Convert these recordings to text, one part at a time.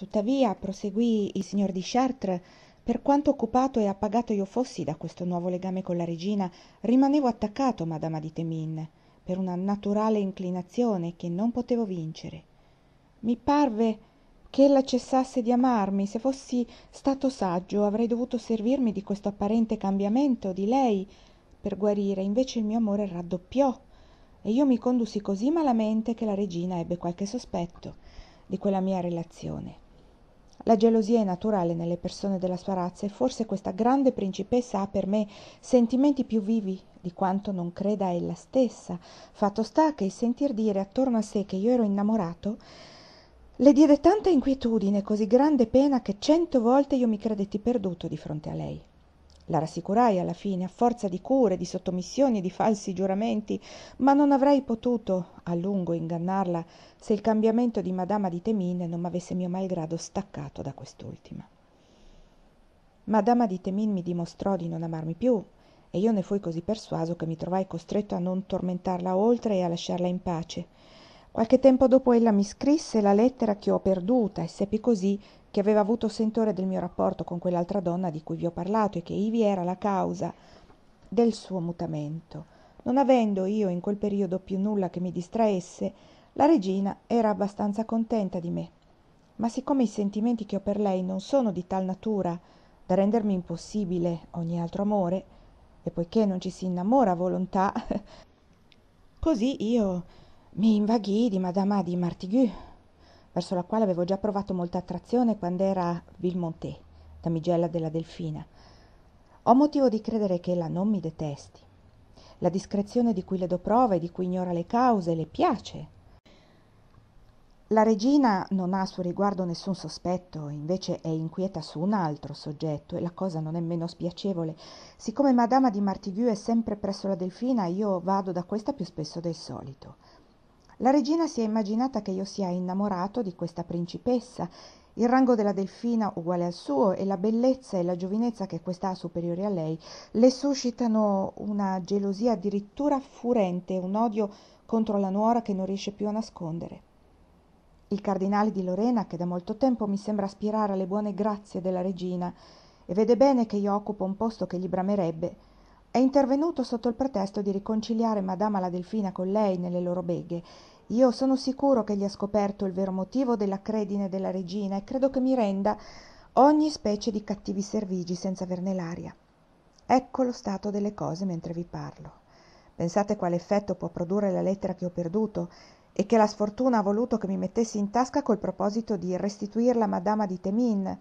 tuttavia proseguì il signor di chartres per quanto occupato e appagato io fossi da questo nuovo legame con la regina rimanevo attaccato a madama di temin per una naturale inclinazione che non potevo vincere Mi parve che ella cessasse di amarmi se fossi stato saggio avrei dovuto servirmi di questo apparente cambiamento di lei per guarire invece il mio amore raddoppiò e io mi condussi così malamente che la regina ebbe qualche sospetto di quella mia relazione la gelosia è naturale nelle persone della sua razza e forse questa grande principessa ha per me sentimenti più vivi di quanto non creda ella stessa fatto sta che il sentir dire attorno a sé che io ero innamorato le diede tanta inquietudine e così grande pena che cento volte io mi credetti perduto di fronte a lei la rassicurai alla fine a forza di cure di sottomissioni e di falsi giuramenti ma non avrei potuto a lungo ingannarla se il cambiamento di madama di temine non m'avesse mio malgrado staccato da quest'ultima madama di temin mi dimostrò di non amarmi più e io ne fui così persuaso che mi trovai costretto a non tormentarla oltre e a lasciarla in pace qualche tempo dopo ella mi scrisse la lettera che ho perduta e seppi così che aveva avuto sentore del mio rapporto con quell'altra donna di cui vi ho parlato e che ivi era la causa del suo mutamento. Non avendo io in quel periodo più nulla che mi distraesse, la regina era abbastanza contenta di me. Ma siccome i sentimenti che ho per lei non sono di tal natura da rendermi impossibile ogni altro amore, e poiché non ci si innamora a volontà, così io mi invaghii di Madame di Martigue, verso la quale avevo già provato molta attrazione quando era Villemonté, damigella della Delfina. Ho motivo di credere che ella non mi detesti. La discrezione di cui le do prova e di cui ignora le cause le piace. La regina non ha a suo riguardo nessun sospetto, invece è inquieta su un altro soggetto e la cosa non è meno spiacevole. Siccome Madama di Martigue è sempre presso la Delfina, io vado da questa più spesso del solito. La regina si è immaginata che io sia innamorato di questa principessa. Il rango della delfina uguale al suo e la bellezza e la giovinezza che questa ha superiore a lei le suscitano una gelosia addirittura furente, un odio contro la nuora che non riesce più a nascondere. Il cardinale di Lorena, che da molto tempo mi sembra aspirare alle buone grazie della regina e vede bene che io occupo un posto che gli bramerebbe, è intervenuto sotto il pretesto di riconciliare Madama la Delfina con lei nelle loro beghe. Io sono sicuro che gli ha scoperto il vero motivo della credine della regina e credo che mi renda ogni specie di cattivi servigi senza averne l'aria. Ecco lo stato delle cose mentre vi parlo. Pensate quale effetto può produrre la lettera che ho perduto e che la sfortuna ha voluto che mi mettessi in tasca col proposito di restituirla a Madama di Temin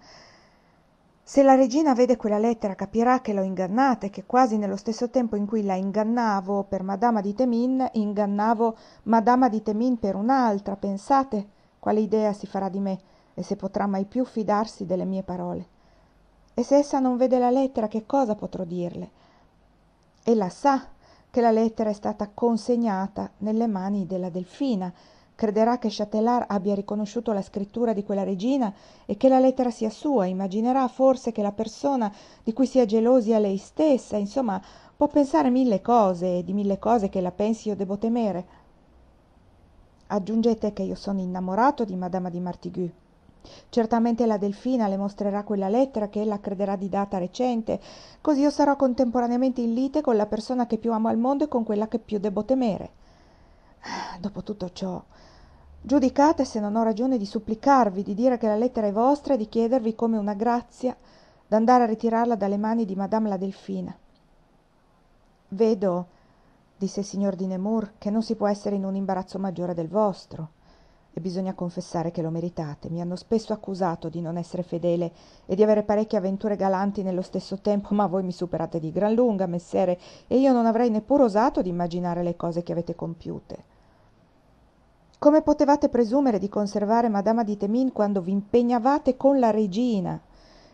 se la regina vede quella lettera capirà che l'ho ingannata e che quasi nello stesso tempo in cui la ingannavo per Madama di Temin, ingannavo Madama di Temin per un'altra. Pensate quale idea si farà di me e se potrà mai più fidarsi delle mie parole. E se essa non vede la lettera, che cosa potrò dirle? Ella sa che la lettera è stata consegnata nelle mani della delfina, crederà che Châtelard abbia riconosciuto la scrittura di quella regina e che la lettera sia sua, immaginerà forse che la persona di cui sia gelosi è lei stessa, insomma, può pensare mille cose e di mille cose che la pensi io devo temere. Aggiungete che io sono innamorato di Madame di Martigue. Certamente la Delfina le mostrerà quella lettera che ella crederà di data recente, così io sarò contemporaneamente in lite con la persona che più amo al mondo e con quella che più debbo temere. Ah, dopo tutto ciò, Giudicate se non ho ragione di supplicarvi, di dire che la lettera è vostra e di chiedervi come una grazia d'andare a ritirarla dalle mani di Madame la Delfina. Vedo, disse il signor di Nemours, che non si può essere in un imbarazzo maggiore del vostro. E bisogna confessare che lo meritate. Mi hanno spesso accusato di non essere fedele e di avere parecchie avventure galanti nello stesso tempo, ma voi mi superate di gran lunga, messere, e io non avrei neppur osato di immaginare le cose che avete compiute come potevate presumere di conservare madama di temin quando vi impegnavate con la regina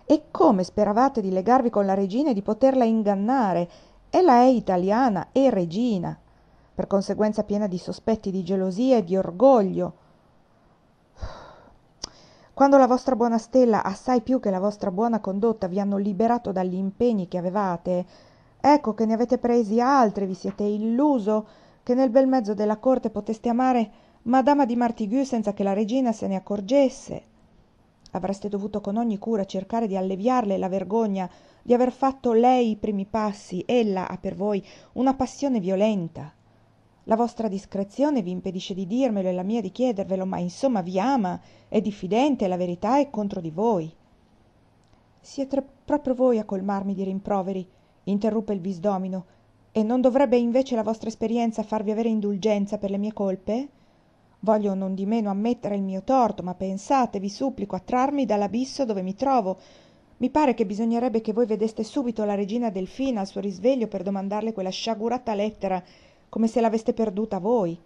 e come speravate di legarvi con la regina e di poterla ingannare ella è italiana e regina per conseguenza piena di sospetti di gelosia e di orgoglio quando la vostra buona stella assai più che la vostra buona condotta vi hanno liberato dagli impegni che avevate ecco che ne avete presi altri vi siete illuso che nel bel mezzo della corte poteste amare madama di Martigue senza che la regina se ne accorgesse avreste dovuto con ogni cura cercare di alleviarle la vergogna di aver fatto lei i primi passi ella ha per voi una passione violenta la vostra discrezione vi impedisce di dirmelo e la mia di chiedervelo ma insomma vi ama è diffidente la verità è contro di voi siete proprio voi a colmarmi di rimproveri interruppe il bisdomino e non dovrebbe invece la vostra esperienza farvi avere indulgenza per le mie colpe voglio nondimeno ammettere il mio torto ma pensate vi supplico a trarmi dall'abisso dove mi trovo mi pare che bisognerebbe che voi vedeste subito la regina delfina al suo risveglio per domandarle quella sciagurata lettera come se l'aveste perduta voi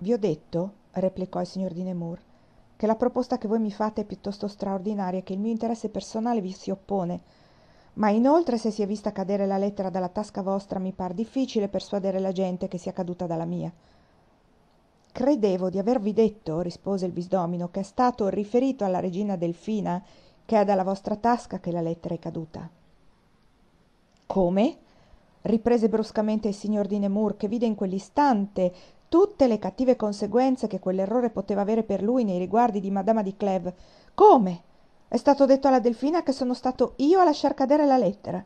vi ho detto replicò il signor di nemours che la proposta che voi mi fate è piuttosto straordinaria e che il mio interesse personale vi si oppone ma inoltre se si è vista cadere la lettera dalla tasca vostra mi par difficile persuadere la gente che sia caduta dalla mia credevo di avervi detto rispose il bisdomino che è stato riferito alla regina delfina che è dalla vostra tasca che la lettera è caduta come riprese bruscamente il signor di nemur che vide in quell'istante tutte le cattive conseguenze che quell'errore poteva avere per lui nei riguardi di madama di clèves come è stato detto alla delfina che sono stato io a lasciar cadere la lettera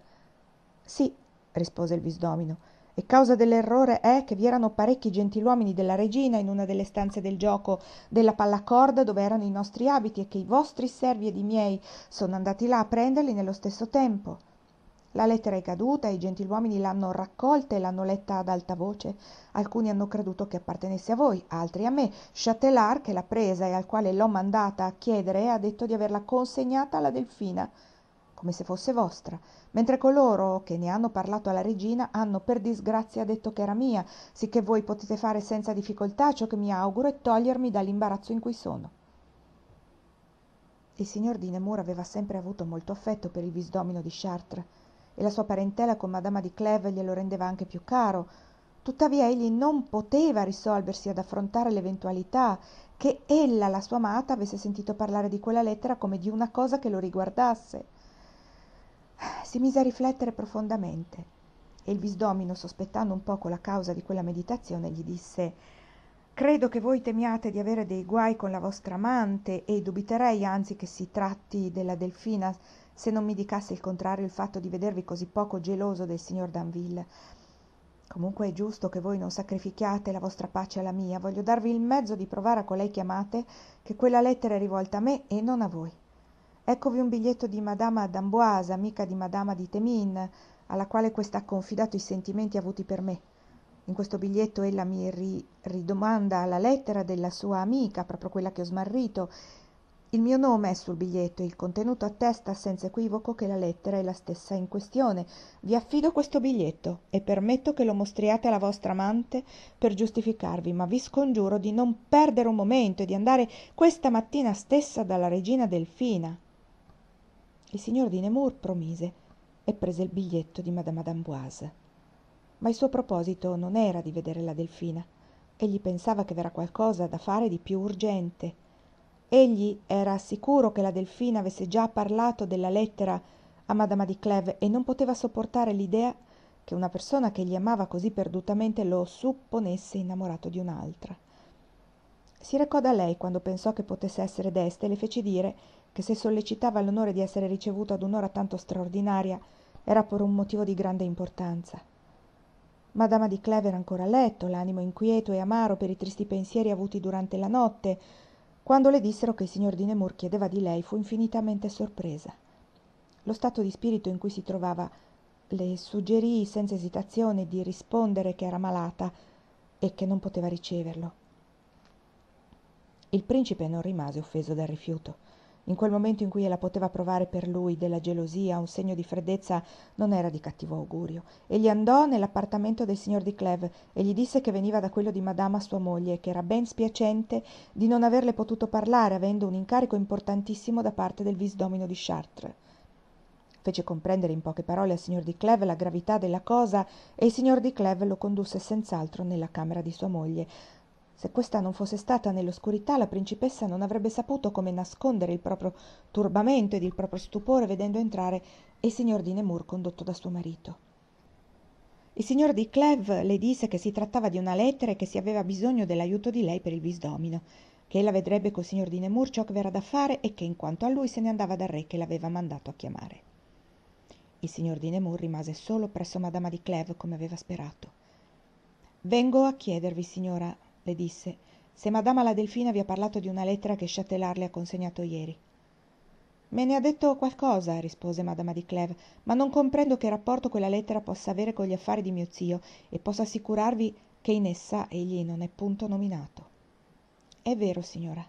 sì rispose il bisdomino e causa dell'errore è che vi erano parecchi gentiluomini della regina in una delle stanze del gioco della pallacorda dove erano i nostri abiti e che i vostri servi ed i miei sono andati là a prenderli nello stesso tempo. La lettera è caduta, i gentiluomini l'hanno raccolta e l'hanno letta ad alta voce. Alcuni hanno creduto che appartenesse a voi, altri a me. Châtelard, che l'ha presa e al quale l'ho mandata a chiedere, ha detto di averla consegnata alla delfina come se fosse vostra, mentre coloro che ne hanno parlato alla regina hanno per disgrazia detto che era mia, sicché voi potete fare senza difficoltà ciò che mi auguro e togliermi dall'imbarazzo in cui sono. Il signor di Nemours aveva sempre avuto molto affetto per il visdomino di Chartres e la sua parentela con madama di Clèves glielo rendeva anche più caro. Tuttavia egli non poteva risolversi ad affrontare l'eventualità che ella, la sua amata, avesse sentito parlare di quella lettera come di una cosa che lo riguardasse si mise a riflettere profondamente e il bisdomino, sospettando un poco la causa di quella meditazione, gli disse Credo che voi temiate di avere dei guai con la vostra amante e dubiterei anzi che si tratti della delfina se non mi dicasse il contrario il fatto di vedervi così poco geloso del signor Danville. Comunque è giusto che voi non sacrifichiate la vostra pace alla mia. Voglio darvi il mezzo di provare a colei chiamate che quella lettera è rivolta a me e non a voi eccovi un biglietto di Madame d'amboise amica di Madame di temin alla quale questa ha confidato i sentimenti avuti per me in questo biglietto ella mi ri- ridomanda la lettera della sua amica proprio quella che ho smarrito il mio nome è sul biglietto e il contenuto attesta senza equivoco che la lettera è la stessa in questione. Vi affido questo biglietto e permetto che lo mostriate alla vostra amante per giustificarvi, ma vi scongiuro di non perdere un momento e di andare questa mattina stessa dalla regina Delfina. Il signor di Nemours promise e prese il biglietto di Madame d'Amboise. Ma il suo proposito non era di vedere la Delfina. Egli pensava che v'era qualcosa da fare di più urgente. Egli era sicuro che la Delfina avesse già parlato della lettera a Madame di Clèves e non poteva sopportare l'idea che una persona che gli amava così perdutamente lo supponesse innamorato di un'altra. Si recò da lei quando pensò che potesse essere d'Este e le fece dire che se sollecitava l'onore di essere ricevuto ad un'ora tanto straordinaria era per un motivo di grande importanza. Madama di Cleve era ancora a letto, l'animo inquieto e amaro per i tristi pensieri avuti durante la notte. Quando le dissero che il signor di Nemours chiedeva di lei, fu infinitamente sorpresa. Lo stato di spirito in cui si trovava le suggerì senza esitazione di rispondere che era malata e che non poteva riceverlo. Il principe non rimase offeso dal rifiuto in quel momento in cui ella poteva provare per lui della gelosia, un segno di freddezza, non era di cattivo augurio. Egli andò nell'appartamento del signor di Cleve e gli disse che veniva da quello di madama sua moglie, che era ben spiacente di non averle potuto parlare, avendo un incarico importantissimo da parte del visdomino di Chartres. Fece comprendere in poche parole al signor di Cleve la gravità della cosa e il signor di Cleve lo condusse senz'altro nella camera di sua moglie, se questa non fosse stata nell'oscurità, la principessa non avrebbe saputo come nascondere il proprio turbamento ed il proprio stupore vedendo entrare il signor di Nemur condotto da suo marito. Il signor di Clev le disse che si trattava di una lettera e che si aveva bisogno dell'aiuto di lei per il bisdomino, che ella vedrebbe col signor di Nemur ciò che verrà da fare e che in quanto a lui se ne andava dal re che l'aveva mandato a chiamare. Il signor di Nemur rimase solo presso madama di Clev come aveva sperato. Vengo a chiedervi, signora, le disse se madama la delfina vi ha parlato di una lettera che châtelard le ha consegnato ieri. me ne ha detto qualcosa rispose madama di Cleve, ma non comprendo che rapporto quella lettera possa avere con gli affari di mio zio e posso assicurarvi che in essa egli non è punto nominato è vero signora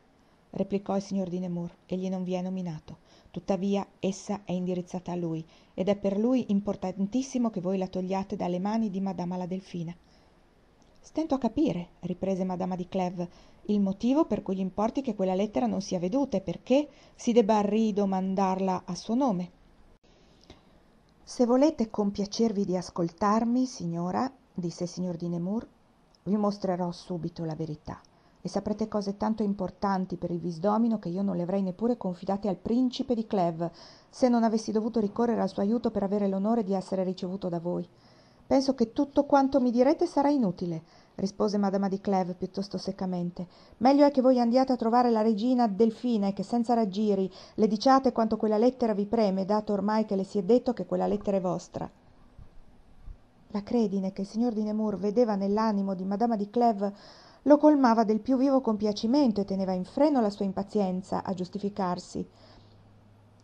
replicò il signor di nemours egli non vi è nominato tuttavia essa è indirizzata a lui ed è per lui importantissimo che voi la togliate dalle mani di madama la delfina stento a capire riprese madama di clèves il motivo per cui gli importi che quella lettera non sia veduta e perché si debba ridomandarla a suo nome se volete compiacervi di ascoltarmi signora disse il signor di nemours vi mostrerò subito la verità e saprete cose tanto importanti per il visdomino che io non le avrei neppure confidate al principe di clèves se non avessi dovuto ricorrere al suo aiuto per avere l'onore di essere ricevuto da voi penso che tutto quanto mi direte sarà inutile rispose Madame di clèves piuttosto seccamente meglio è che voi andiate a trovare la regina delfina e che senza raggiri le diciate quanto quella lettera vi preme dato ormai che le si è detto che quella lettera è vostra la credine che il signor di nemours vedeva nell'animo di Madame di clèves lo colmava del più vivo compiacimento e teneva in freno la sua impazienza a giustificarsi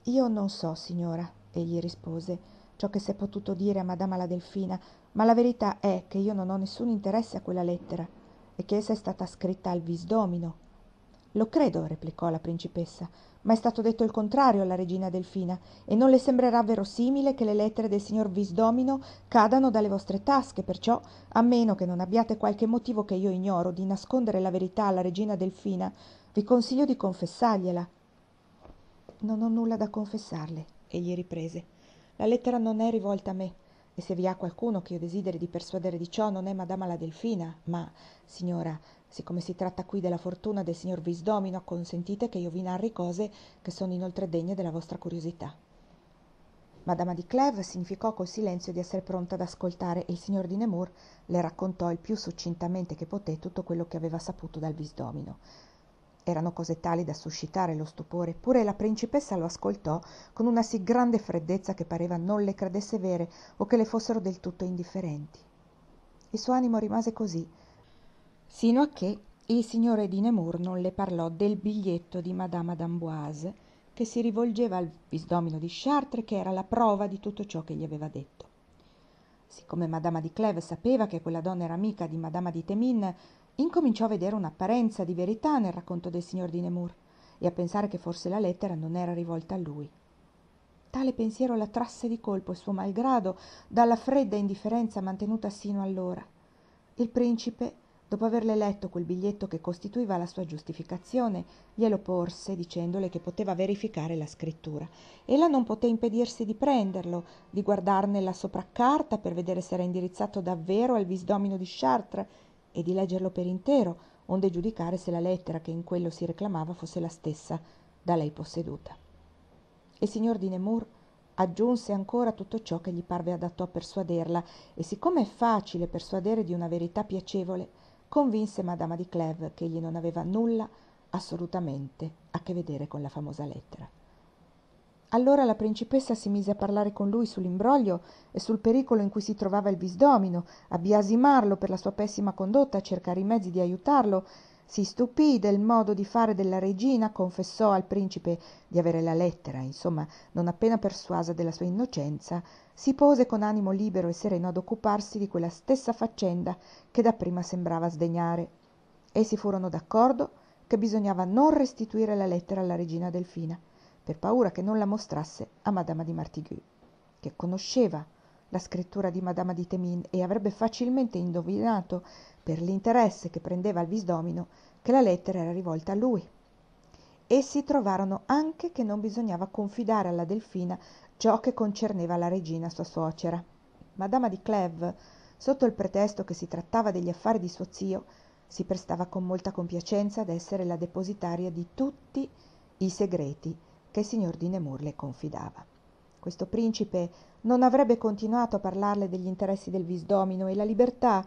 io non so signora egli rispose ciò che s'è potuto dire a Madama la Delfina, ma la verità è che io non ho nessun interesse a quella lettera e che essa è stata scritta al visdomino. Lo credo, replicò la principessa, ma è stato detto il contrario alla regina Delfina e non le sembrerà verosimile che le lettere del signor Visdomino cadano dalle vostre tasche, perciò, a meno che non abbiate qualche motivo che io ignoro di nascondere la verità alla regina Delfina, vi consiglio di confessargliela. Non ho nulla da confessarle, egli riprese la lettera non è rivolta a me, e se vi ha qualcuno che io desideri di persuadere di ciò, non è Madama la Delfina, ma, signora, siccome si tratta qui della fortuna del signor Visdomino, consentite che io vi narri cose che sono inoltre degne della vostra curiosità. Madama di Clèves significò col silenzio di essere pronta ad ascoltare e il signor di Nemours le raccontò il più succintamente che poté tutto quello che aveva saputo dal Visdomino. Erano cose tali da suscitare lo stupore, eppure la principessa lo ascoltò con una sì grande freddezza che pareva non le credesse vere o che le fossero del tutto indifferenti. Il suo animo rimase così, sino a che il signore di Nemours non le parlò del biglietto di Madame d'Amboise che si rivolgeva al bisdomino di Chartres, che era la prova di tutto ciò che gli aveva detto. Siccome Madame di Clèves sapeva che quella donna era amica di Madame di Temin, incominciò a vedere un'apparenza di verità nel racconto del signor di nemours e a pensare che forse la lettera non era rivolta a lui tale pensiero la trasse di colpo il suo malgrado dalla fredda indifferenza mantenuta sino allora il principe dopo averle letto quel biglietto che costituiva la sua giustificazione glielo porse dicendole che poteva verificare la scrittura ella non poté impedirsi di prenderlo di guardarne la sopraccarta per vedere se era indirizzato davvero al visdomino di chartres e di leggerlo per intero, onde giudicare se la lettera che in quello si reclamava fosse la stessa da lei posseduta. Il signor di Nemours aggiunse ancora tutto ciò che gli parve adatto a persuaderla, e siccome è facile persuadere di una verità piacevole, convinse madama di Clèves che egli non aveva nulla assolutamente a che vedere con la famosa lettera allora la principessa si mise a parlare con lui sull'imbroglio e sul pericolo in cui si trovava il bisdomino a biasimarlo per la sua pessima condotta a cercare i mezzi di aiutarlo. si stupì del modo di fare della regina confessò al principe di avere la lettera insomma non appena persuasa della sua innocenza si pose con animo libero e sereno ad occuparsi di quella stessa faccenda che dapprima sembrava sdegnare essi furono d'accordo che bisognava non restituire la lettera alla regina delfina per paura che non la mostrasse a Madame di martigues che conosceva la scrittura di Madame di temin e avrebbe facilmente indovinato per l'interesse che prendeva al visdomino che la lettera era rivolta a lui essi trovarono anche che non bisognava confidare alla delfina ciò che concerneva la regina sua suocera Madame di clèves sotto il pretesto che si trattava degli affari di suo zio si prestava con molta compiacenza ad essere la depositaria di tutti i segreti che il signor di Nemours le confidava. Questo principe non avrebbe continuato a parlarle degli interessi del visdomino e la libertà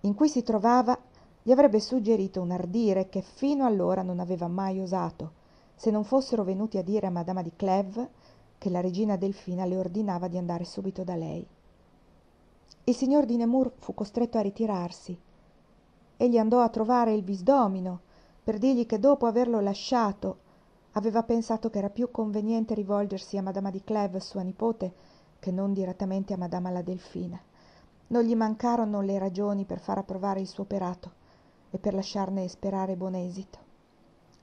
in cui si trovava gli avrebbe suggerito un ardire che fino allora non aveva mai osato, se non fossero venuti a dire a madama di Clèves che la regina Delfina le ordinava di andare subito da lei. Il signor di Nemours fu costretto a ritirarsi. Egli andò a trovare il visdomino per dirgli che dopo averlo lasciato aveva pensato che era piú conveniente rivolgersi a madama di clèves sua nipote che non direttamente a madama la delfina non gli mancarono le ragioni per far approvare il suo operato e per lasciarne sperare buon esito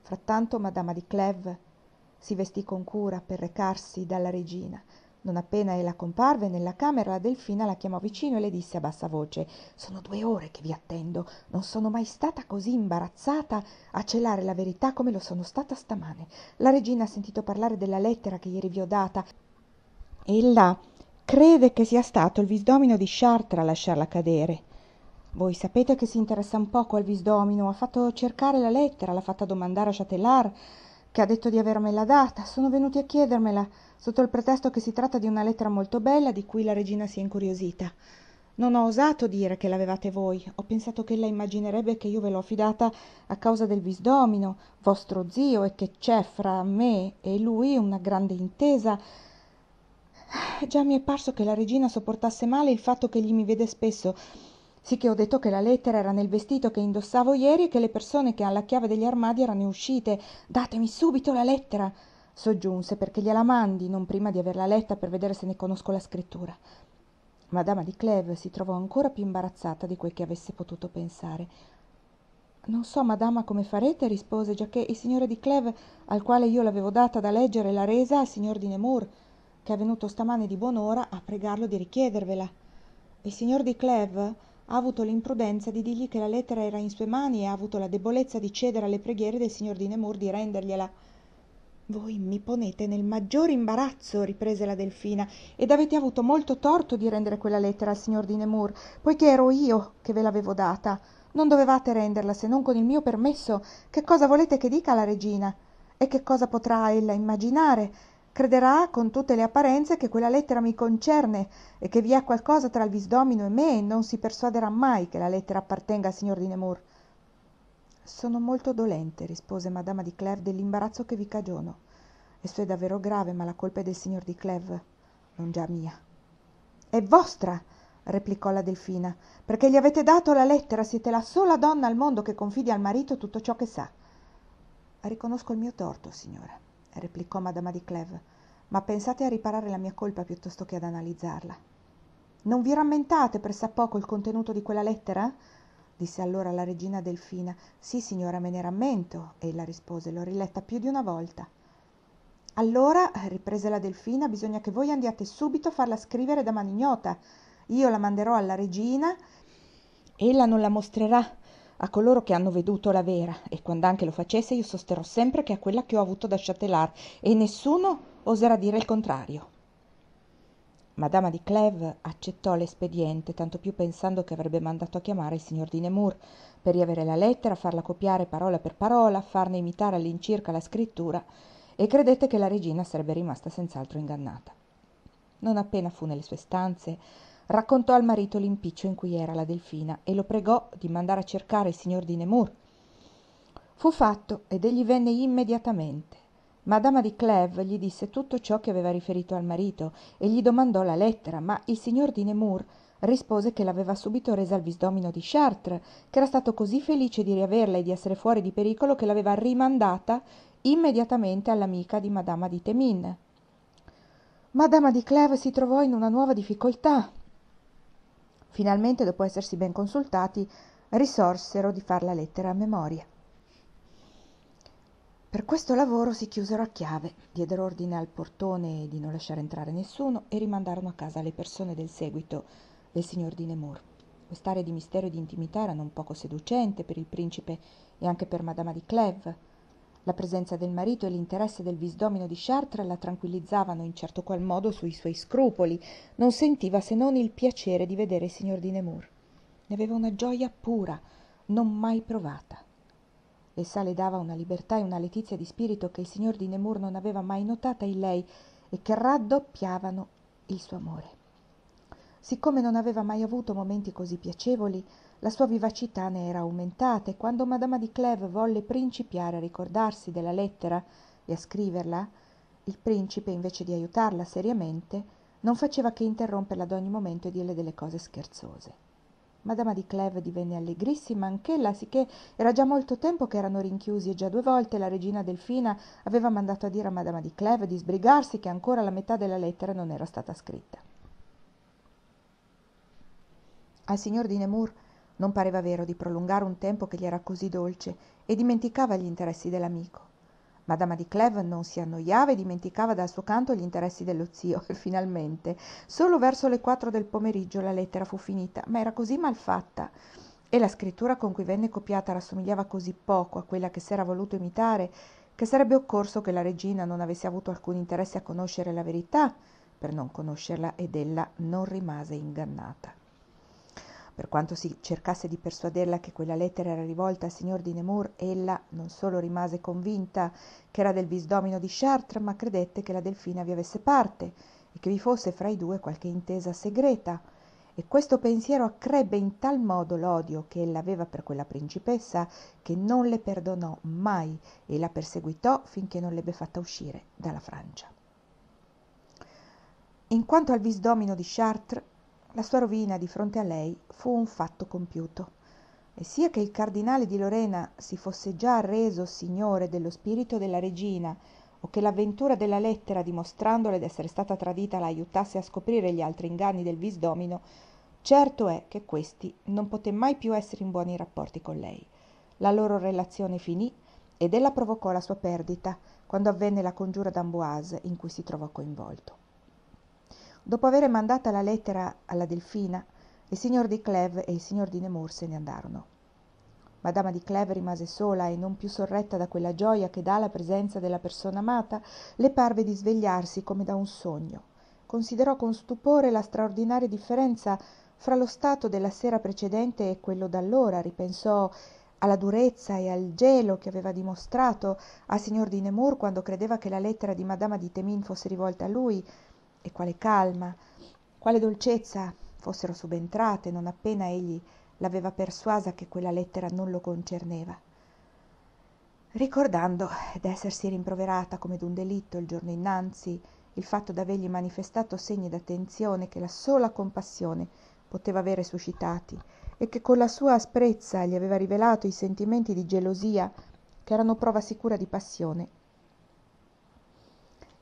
frattanto madama di clèves si vestì con cura per recarsi dalla regina non appena ella comparve nella camera la delfina la chiamò vicino e le disse a bassa voce sono due ore che vi attendo non sono mai stata così imbarazzata a celare la verità come lo sono stata stamane la regina ha sentito parlare della lettera che ieri vi ho data ella crede che sia stato il visdomino di chartres a lasciarla cadere voi sapete che si interessa un poco al visdomino ha fatto cercare la lettera l'ha fatta domandare a Chatelard, che ha detto di avermela data sono venuti a chiedermela sotto il pretesto che si tratta di una lettera molto bella di cui la regina si è incuriosita non ho osato dire che l'avevate voi ho pensato ch'ella immaginerebbe che io ve l'ho affidata a causa del visdomino vostro zio e che c'è fra me e lui una grande intesa già mi è parso che la regina sopportasse male il fatto ch'egli mi vede spesso sì che ho detto che la lettera era nel vestito che indossavo ieri e che le persone che hanno la chiave degli armadi erano uscite datemi subito la lettera soggiunse perché gliela mandi non prima di averla letta per vedere se ne conosco la scrittura madama di clèves si trovò ancora più imbarazzata di quel che avesse potuto pensare non so madama come farete rispose giacché il signore di clèves al quale io l'avevo data da leggere l'ha resa al signor di nemours che è venuto stamane di buon'ora a pregarlo di richiedervela il signor di clèves ha avuto l'imprudenza di dirgli che la lettera era in sue mani e ha avuto la debolezza di cedere alle preghiere del signor di nemours di rendergliela voi mi ponete nel maggior imbarazzo riprese la delfina ed avete avuto molto torto di rendere quella lettera al signor di nemours poiché ero io che ve l'avevo data non dovevate renderla se non con il mio permesso che cosa volete che dica alla regina e che cosa potrà ella immaginare crederà con tutte le apparenze che quella lettera mi concerne e che vi è qualcosa tra il visdomino e me e non si persuaderà mai che la lettera appartenga al signor di nemours sono molto dolente rispose Madame di clèves dell'imbarazzo che vi cagiono esso è davvero grave ma la colpa è del signor di clèves non già mia è vostra replicò la delfina perché gli avete dato la lettera siete la sola donna al mondo che confidi al marito tutto ciò che sa riconosco il mio torto signora replicò Madame di clèves ma pensate a riparare la mia colpa piuttosto che ad analizzarla non vi rammentate press'a poco il contenuto di quella lettera disse allora la regina Delfina. Sì, signora, me ne rammento, ella rispose, l'ho riletta più di una volta. Allora, riprese la Delfina, bisogna che voi andiate subito a farla scrivere da mano ignota. Io la manderò alla regina, ella non la mostrerà a coloro che hanno veduto la vera, e quando anche lo facesse io sosterrò sempre che è quella che ho avuto da châtelar, e nessuno oserà dire il contrario madama di clèves accettò l'espediente tanto più pensando che avrebbe mandato a chiamare il signor di nemours per riavere la lettera farla copiare parola per parola farne imitare all'incirca la scrittura e credette che la regina sarebbe rimasta senz'altro ingannata non appena fu nelle sue stanze raccontò al marito l'impiccio in cui era la delfina e lo pregò di mandare a cercare il signor di nemours fu fatto ed egli venne immediatamente madama di clèves gli disse tutto ciò che aveva riferito al marito e gli domandò la lettera ma il signor di nemours rispose che l'aveva subito resa al visdomino di chartres che era stato così felice di riaverla e di essere fuori di pericolo che l'aveva rimandata immediatamente all'amica di madama di temin madama di clèves si trovò in una nuova difficoltà finalmente dopo essersi ben consultati risorsero di far la lettera a memoria per questo lavoro si chiusero a chiave, diedero ordine al portone di non lasciare entrare nessuno e rimandarono a casa le persone del seguito del signor di Nemours. Quest'area di mistero e di intimità era non poco seducente per il principe e anche per Madama di Clèves. La presenza del marito e l'interesse del visdomino di Chartres la tranquillizzavano in certo qual modo sui suoi scrupoli. Non sentiva se non il piacere di vedere il signor di Nemours. Ne aveva una gioia pura, non mai provata essa le dava una libertà e una letizia di spirito che il signor di Nemours non aveva mai notata in lei e che raddoppiavano il suo amore. Siccome non aveva mai avuto momenti così piacevoli, la sua vivacità ne era aumentata e quando Madame di Clèves volle principiare a ricordarsi della lettera e a scriverla, il principe, invece di aiutarla seriamente, non faceva che interromperla ad ogni momento e dirle delle cose scherzose madama di clèves divenne allegrissima anch'ella sicché era già molto tempo che erano rinchiusi e già due volte la regina delfina aveva mandato a dire a madama di clèves di sbrigarsi che ancora la metà della lettera non era stata scritta al signor di nemours non pareva vero di prolungare un tempo che gli era così dolce e dimenticava gli interessi dell'amico madama di clèves non si annoiava e dimenticava dal suo canto gli interessi dello zio e finalmente solo verso le quattro del pomeriggio la lettera fu finita ma era così malfatta. e la scrittura con cui venne copiata rassomigliava così poco a quella che s'era voluto imitare che sarebbe occorso che la regina non avesse avuto alcun interesse a conoscere la verità per non conoscerla ed ella non rimase ingannata per quanto si cercasse di persuaderla che quella lettera era rivolta al signor di Nemours, ella non solo rimase convinta che era del bisdomino di Chartres, ma credette che la Delfina vi avesse parte e che vi fosse fra i due qualche intesa segreta. E questo pensiero accrebbe in tal modo l'odio che ella aveva per quella principessa che non le perdonò mai e la perseguitò finché non l'ebbe fatta uscire dalla Francia. In quanto al visdomino di Chartres, la sua rovina di fronte a lei fu un fatto compiuto. E sia che il cardinale di Lorena si fosse già reso signore dello spirito della regina, o che l'avventura della lettera, dimostrandole d'essere stata tradita, la aiutasse a scoprire gli altri inganni del visdomino, certo è che questi non poté mai più essere in buoni rapporti con lei. La loro relazione finì ed ella provocò la sua perdita quando avvenne la congiura d'Amboise in cui si trovò coinvolto. Dopo aver mandata la lettera alla delfina, il signor di Cleve e il signor di Nemours se ne andarono. Madama di Cleve rimase sola e non più sorretta da quella gioia che dà la presenza della persona amata, le parve di svegliarsi come da un sogno. Considerò con stupore la straordinaria differenza fra lo stato della sera precedente e quello d'allora, ripensò alla durezza e al gelo che aveva dimostrato al signor di Nemours quando credeva che la lettera di Madama di Temin fosse rivolta a lui, e quale calma, quale dolcezza fossero subentrate non appena egli l'aveva persuasa che quella lettera non lo concerneva. Ricordando d'essersi rimproverata come d'un delitto il giorno innanzi il fatto d'avergli manifestato segni d'attenzione che la sola compassione poteva avere suscitati e che con la sua asprezza gli aveva rivelato i sentimenti di gelosia che erano prova sicura di passione,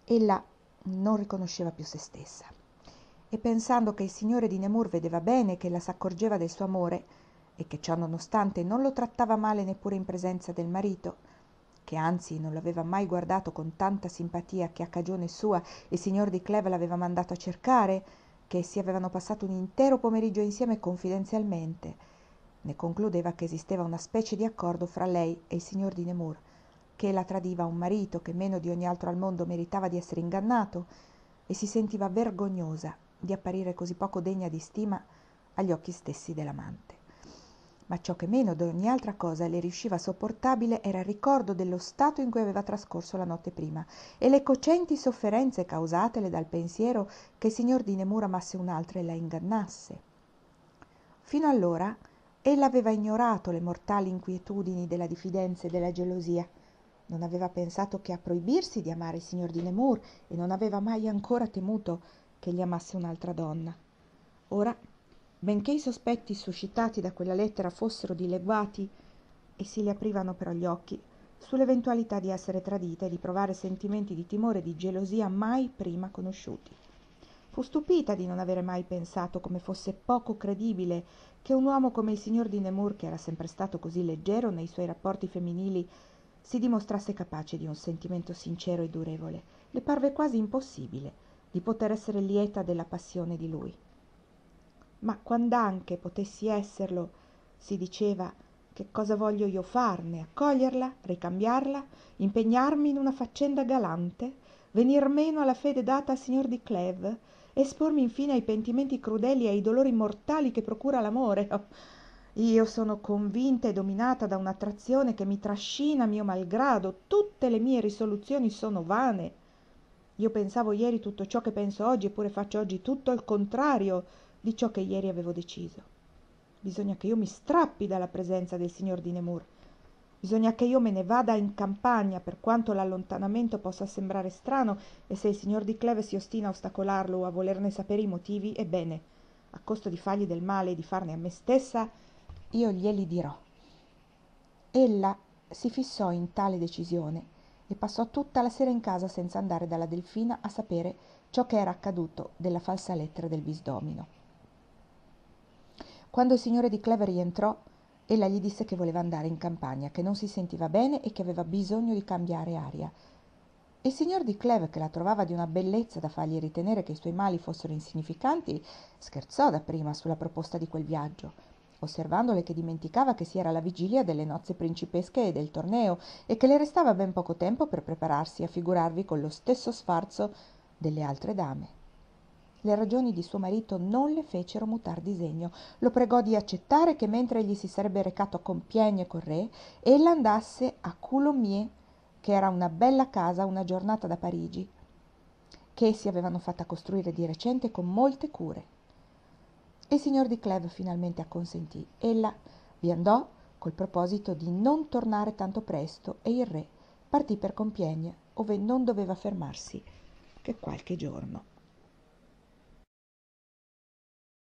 ella non riconosceva più se stessa. E pensando che il signore di Nemur vedeva bene che la s'accorgeva del suo amore e che ciò nonostante non lo trattava male neppure in presenza del marito, che anzi non l'aveva mai guardato con tanta simpatia che a cagione sua il signor di Cleve l'aveva mandato a cercare, che essi avevano passato un intero pomeriggio insieme confidenzialmente, ne concludeva che esisteva una specie di accordo fra lei e il signor di Nemur, che la tradiva un marito che meno di ogni altro al mondo meritava di essere ingannato e si sentiva vergognosa di apparire così poco degna di stima agli occhi stessi dell'amante. Ma ciò che meno di ogni altra cosa le riusciva sopportabile era il ricordo dello stato in cui aveva trascorso la notte prima e le cocenti sofferenze causatele dal pensiero che il signor di Nemura amasse un'altra e la ingannasse. Fino allora ella aveva ignorato le mortali inquietudini della diffidenza e della gelosia non aveva pensato che a proibirsi di amare il signor di Nemours e non aveva mai ancora temuto che gli amasse un'altra donna. Ora, benché i sospetti suscitati da quella lettera fossero dileguati e si le aprivano però gli occhi sull'eventualità di essere tradita e di provare sentimenti di timore e di gelosia mai prima conosciuti. Fu stupita di non avere mai pensato come fosse poco credibile che un uomo come il signor di Nemours, che era sempre stato così leggero nei suoi rapporti femminili si dimostrasse capace di un sentimento sincero e durevole, le parve quasi impossibile di poter essere lieta della passione di lui. Ma quand'anche potessi esserlo, si diceva, che cosa voglio io farne? Accoglierla, ricambiarla, impegnarmi in una faccenda galante, venir meno alla fede data al signor di Cleve, espormi infine ai pentimenti crudeli e ai dolori mortali che procura l'amore. Oh, io sono convinta e dominata da un'attrazione che mi trascina mio malgrado, tutte le mie risoluzioni sono vane. Io pensavo ieri tutto ciò che penso oggi, eppure faccio oggi tutto il contrario di ciò che ieri avevo deciso. Bisogna che io mi strappi dalla presenza del signor di Nemours. Bisogna che io me ne vada in campagna, per quanto l'allontanamento possa sembrare strano, e se il signor di Cleve si ostina a ostacolarlo o a volerne sapere i motivi, ebbene, a costo di fargli del male e di farne a me stessa, io glieli dirò. Ella si fissò in tale decisione e passò tutta la sera in casa senza andare dalla delfina a sapere ciò che era accaduto della falsa lettera del bisdomino. Quando il signore di Clever rientrò, ella gli disse che voleva andare in campagna, che non si sentiva bene e che aveva bisogno di cambiare aria. Il signor di Cleve, che la trovava di una bellezza da fargli ritenere che i suoi mali fossero insignificanti, scherzò dapprima sulla proposta di quel viaggio, osservandole che dimenticava che si era la vigilia delle nozze principesche e del torneo e che le restava ben poco tempo per prepararsi a figurarvi con lo stesso sfarzo delle altre dame. Le ragioni di suo marito non le fecero mutar disegno. Lo pregò di accettare che mentre egli si sarebbe recato a Compiègne col re, ella andasse a Coulommiers, che era una bella casa una giornata da Parigi, che essi avevano fatta costruire di recente con molte cure. Il signor di Cleve finalmente acconsentì. Ella vi andò col proposito di non tornare tanto presto e il re partì per Compiègne, ove non doveva fermarsi che qualche giorno.